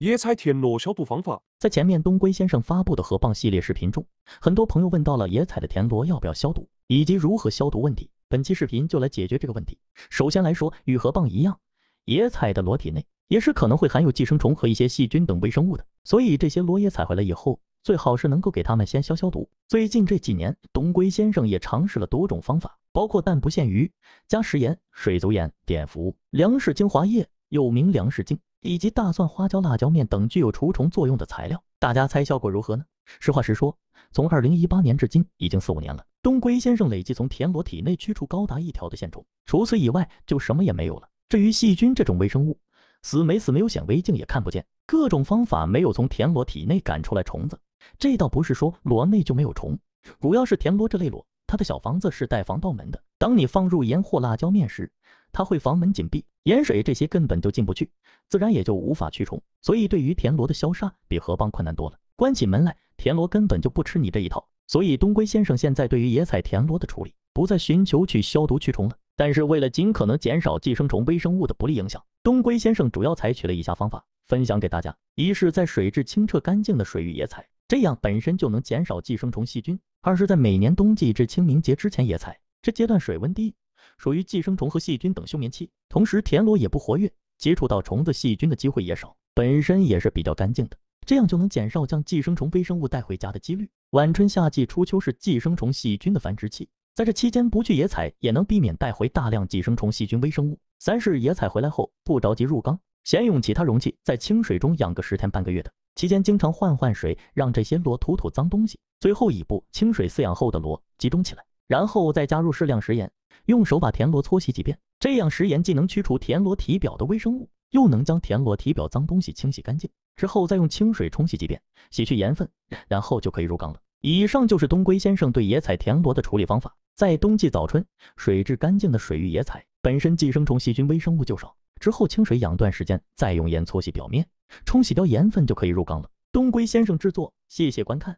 野菜田螺消毒方法，在前面东龟先生发布的河蚌系列视频中，很多朋友问到了野菜的田螺要不要消毒以及如何消毒问题。本期视频就来解决这个问题。首先来说，与河蚌一样，野菜的螺体内也是可能会含有寄生虫和一些细菌等微生物的，所以这些螺也采回来以后，最好是能够给它们先消消毒。最近这几年，东龟先生也尝试了多种方法，包括但不限于加食盐、水族盐、碘伏、粮食精华液（又名粮食精）。以及大蒜、花椒、辣椒面等具有除虫作用的材料，大家猜效果如何呢？实话实说，从二零一八年至今已经四五年了，东归先生累计从田螺体内驱除高达一条的线虫，除此以外就什么也没有了。至于细菌这种微生物，死没死，没有显微镜也看不见。各种方法没有从田螺体内赶出来虫子，这倒不是说螺内就没有虫，主要是田螺这类螺，它的小房子是带防盗门的，当你放入盐或辣椒面时。它会房门紧闭，盐水这些根本就进不去，自然也就无法驱虫，所以对于田螺的消杀比河蚌困难多了。关起门来，田螺根本就不吃你这一套，所以东归先生现在对于野采田螺的处理，不再寻求去消毒驱虫了。但是为了尽可能减少寄生虫微生物的不利影响，东归先生主要采取了以下方法分享给大家：一是在水质清澈干净的水域野采，这样本身就能减少寄生虫细菌；二是在每年冬季至清明节之前野采，这阶段水温低。属于寄生虫和细菌等休眠期，同时田螺也不活跃，接触到虫子、细菌的机会也少，本身也是比较干净的，这样就能减少将寄生虫、微生物带回家的几率。晚春、夏季、初秋是寄生虫、细菌的繁殖期，在这期间不去野采，也能避免带回大量寄生虫、细菌微生物。三是野采回来后不着急入缸，先用其他容器在清水中养个十天半个月的，期间经常换换水，让这些螺吐吐脏东西。最后一步，清水饲养后的螺集中起来，然后再加入适量食盐。用手把田螺搓洗几遍，这样食盐既能去除田螺体表的微生物，又能将田螺体表脏东西清洗干净。之后再用清水冲洗几遍，洗去盐分，然后就可以入缸了。以上就是东龟先生对野采田螺的处理方法。在冬季早春，水质干净的水域野采，本身寄生虫、细菌、微生物就少。之后清水养段时间，再用盐搓洗表面，冲洗掉盐分就可以入缸了。东龟先生制作，谢谢观看。